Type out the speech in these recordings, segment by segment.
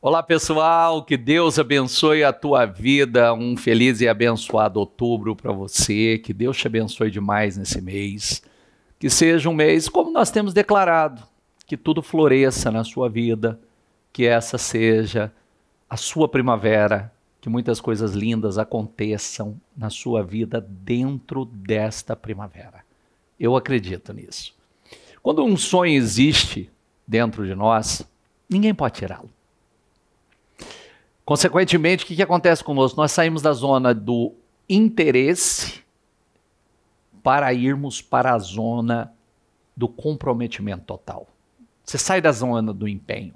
Olá pessoal, que Deus abençoe a tua vida. Um feliz e abençoado outubro para você. Que Deus te abençoe demais nesse mês. Que seja um mês, como nós temos declarado, que tudo floresça na sua vida, que essa seja a sua primavera, que muitas coisas lindas aconteçam na sua vida dentro desta primavera. Eu acredito nisso. Quando um sonho existe dentro de nós, ninguém pode tirá-lo. Consequentemente, o que, que acontece conosco? Nós saímos da zona do interesse para irmos para a zona do comprometimento total. Você sai da zona do empenho,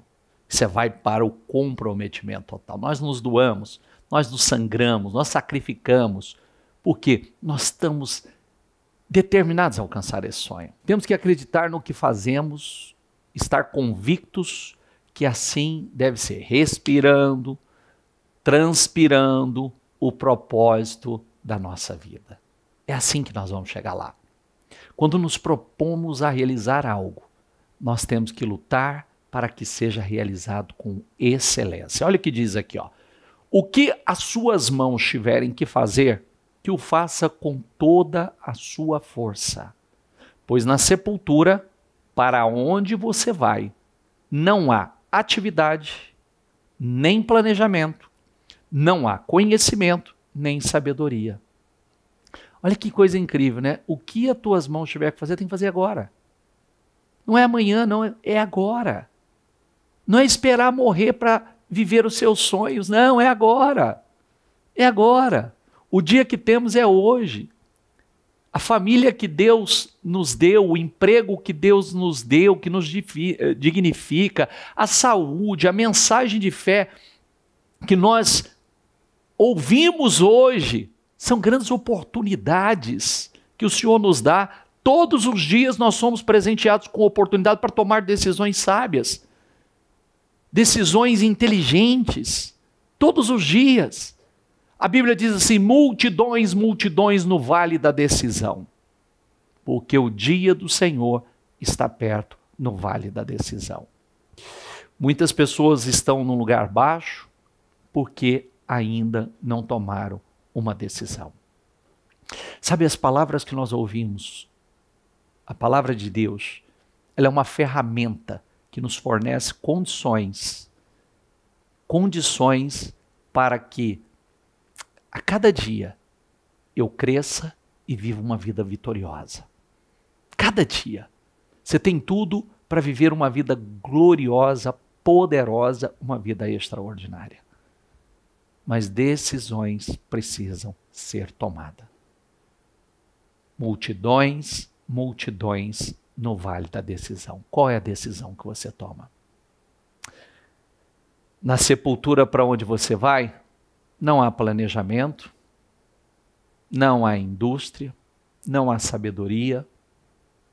você vai para o comprometimento total. Nós nos doamos, nós nos sangramos, nós sacrificamos, porque nós estamos determinados a alcançar esse sonho. Temos que acreditar no que fazemos, estar convictos que assim deve ser, respirando, transpirando o propósito da nossa vida. É assim que nós vamos chegar lá. Quando nos propomos a realizar algo, nós temos que lutar para que seja realizado com excelência. Olha o que diz aqui, ó. O que as suas mãos tiverem que fazer, que o faça com toda a sua força. Pois na sepultura, para onde você vai, não há atividade, nem planejamento, não há conhecimento nem sabedoria. Olha que coisa incrível, né? O que as tuas mãos tiver que fazer, tem que fazer agora. Não é amanhã, não, é agora. Não é esperar morrer para viver os seus sonhos, não, é agora. É agora. O dia que temos é hoje. A família que Deus nos deu, o emprego que Deus nos deu, que nos eh, dignifica, a saúde, a mensagem de fé que nós ouvimos hoje são grandes oportunidades que o Senhor nos dá. Todos os dias nós somos presenteados com oportunidade para tomar decisões sábias, decisões inteligentes. Todos os dias. A Bíblia diz assim: multidões, multidões no vale da decisão. Porque o dia do Senhor está perto no vale da decisão. Muitas pessoas estão num lugar baixo porque ainda não tomaram uma decisão. Sabe, as palavras que nós ouvimos, a palavra de Deus, ela é uma ferramenta que nos fornece condições, condições para que a cada dia eu cresça e viva uma vida vitoriosa. Cada dia. Você tem tudo para viver uma vida gloriosa, poderosa, uma vida extraordinária mas decisões precisam ser tomadas. Multidões, multidões no vale da decisão. Qual é a decisão que você toma? Na sepultura para onde você vai, não há planejamento, não há indústria, não há sabedoria,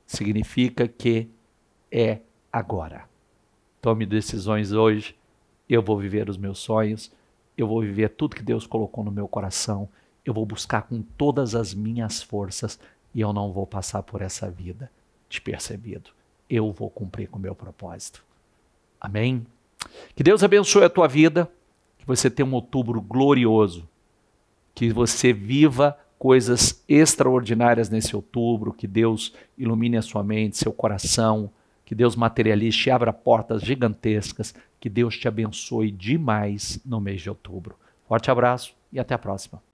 significa que é agora. Tome decisões hoje, eu vou viver os meus sonhos eu vou viver tudo que Deus colocou no meu coração, eu vou buscar com todas as minhas forças e eu não vou passar por essa vida despercebido. Eu vou cumprir com o meu propósito. Amém? Que Deus abençoe a tua vida, que você tenha um outubro glorioso, que você viva coisas extraordinárias nesse outubro, que Deus ilumine a sua mente, seu coração, que Deus materialize e abra portas gigantescas que Deus te abençoe demais no mês de outubro. Forte abraço e até a próxima.